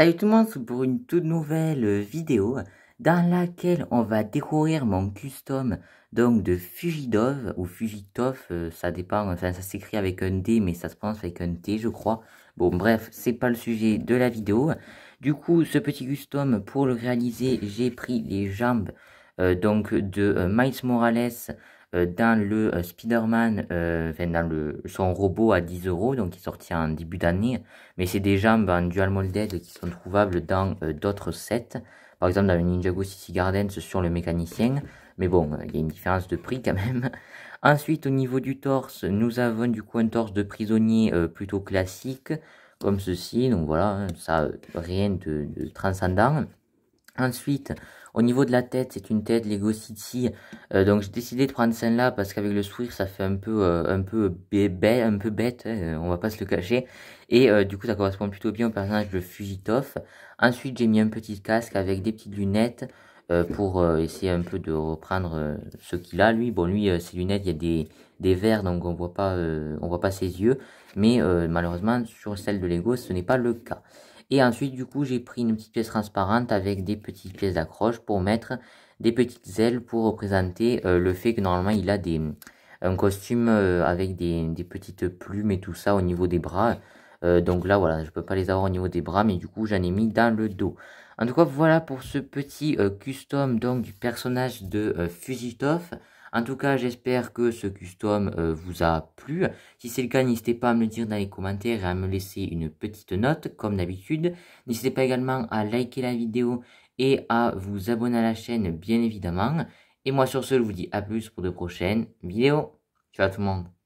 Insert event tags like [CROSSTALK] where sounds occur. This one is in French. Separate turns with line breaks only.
Salut tout le monde pour une toute nouvelle euh, vidéo dans laquelle on va découvrir mon custom donc de FUJIDOV ou FUJITOV, euh, ça dépend, enfin ça s'écrit avec un D mais ça se prononce avec un T je crois. Bon bref, c'est pas le sujet de la vidéo. Du coup, ce petit custom pour le réaliser, j'ai pris les jambes euh, donc de Miles Morales euh, dans le euh, Spider-Man, euh, dans le, son robot à 10 euros, donc qui est sorti en début d'année, mais c'est des jambes en dual molded qui sont trouvables dans d'autres sets, par exemple dans le Ninjago City Gardens sur le mécanicien, mais bon, il y a une différence de prix quand même. [LAUGHS] Ensuite, au niveau du torse, nous avons du coup un torse de prisonnier plutôt classique, comme ceci. Donc voilà, hein, ça, rien de transcendant. Ensuite, au niveau de la tête, c'est une tête Lego City. Euh, donc j'ai décidé de prendre celle-là parce qu'avec le sourire, ça fait un peu, euh, un peu bébé, un peu bête, on hein, euh, on va pas se le cacher. Et du coup, ça correspond plutôt bien au personnage de Fujitov Ensuite, j'ai mis un petit casque avec des petites lunettes pour essayer un peu de reprendre ce qu'il a lui. Bon, lui, ses lunettes, il y a des, des verres, donc on voit pas, on voit pas ses yeux. Mais malheureusement, sur celle de Lego, ce n'est pas le cas. Et ensuite, du coup, j'ai pris une petite pièce transparente avec des petites pièces d'accroche pour mettre des petites ailes pour représenter euh, le fait que normalement il a des un costume euh, avec des, petites plumes et tout ça au niveau des bras. Euh, donc là, voilà, je ne peux pas les avoir au niveau des bras, mais du coup, j'en ai mis dans le dos. En tout cas, voilà pour ce petit custom donc du personnage de Fusitov. En tout cas, j'espère que ce custom euh, vous a plu. Si c'est le cas, n'hésitez pas à me le dire dans les commentaires et à me laisser une petite note, comme d'habitude. N'hésitez pas également à liker la vidéo et à vous abonner à la chaîne, bien évidemment. Et moi, sur ce, je vous dis à plus pour de prochaines vidéos. Ciao tout le monde